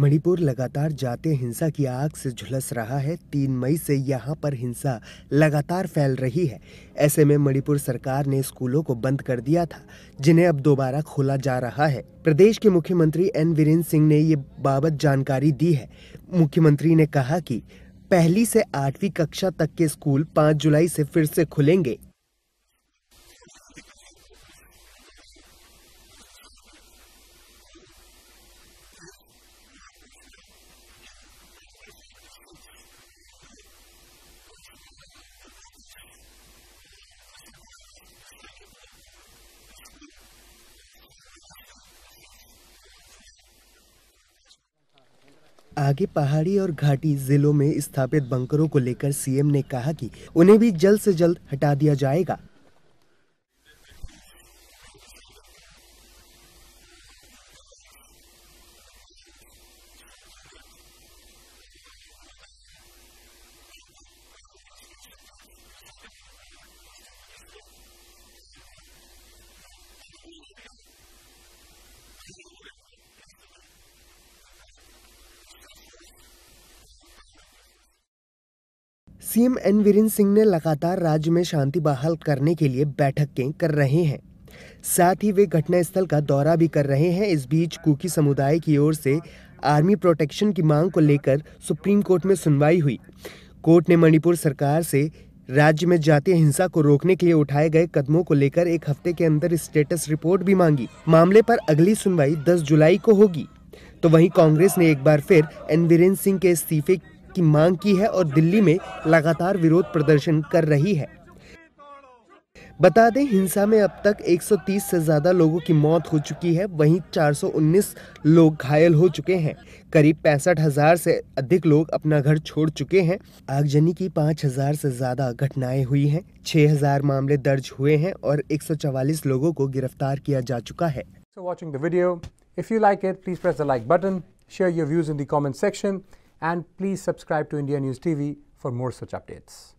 मणिपुर लगातार जाते हिंसा की आग से झुलस रहा है तीन मई से यहाँ पर हिंसा लगातार फैल रही है ऐसे में मणिपुर सरकार ने स्कूलों को बंद कर दिया था जिन्हें अब दोबारा खोला जा रहा है प्रदेश के मुख्यमंत्री एन वीरेंद्र सिंह ने ये बाबत जानकारी दी है मुख्यमंत्री ने कहा कि पहली से आठवीं कक्षा तक के स्कूल पाँच जुलाई से फिर से खुलेंगे आगे पहाड़ी और घाटी जिलों में स्थापित बंकरों को लेकर सीएम ने कहा कि उन्हें भी जल्द से जल्द हटा दिया जाएगा सीएम एन वीरेंद्र सिंह ने लगातार राज्य में शांति बहाल करने के लिए बैठकें कर रहे हैं साथ ही वे घटनास्थल का दौरा भी कर रहे हैं इस बीच कुकी समुदाय की ओर से आर्मी प्रोटेक्शन की मांग को लेकर सुप्रीम कोर्ट में सुनवाई हुई कोर्ट ने मणिपुर सरकार से राज्य में जातीय हिंसा को रोकने के लिए उठाए गए कदमों को लेकर एक हफ्ते के अंदर स्टेटस रिपोर्ट भी मांगी मामले पर अगली सुनवाई 10 जुलाई को होगी तो वहीं कांग्रेस ने एक बार फिर एन वीरेंद्र सिंह के इस्तीफे की मांग की है और दिल्ली में लगातार विरोध प्रदर्शन कर रही है बता दें हिंसा में अब तक 130 से ज्यादा लोगों की मौत हो चुकी है वहीं 419 लोग घायल हो चुके हैं करीब पैंसठ हजार से अधिक लोग अपना घर छोड़ चुके हैं आगजनी की 5000 से ज्यादा घटनाएं हुई हैं 6000 मामले दर्ज हुए हैं और 144 लोगों को गिरफ्तार किया जा चुका है so and please subscribe to India News TV for more such updates.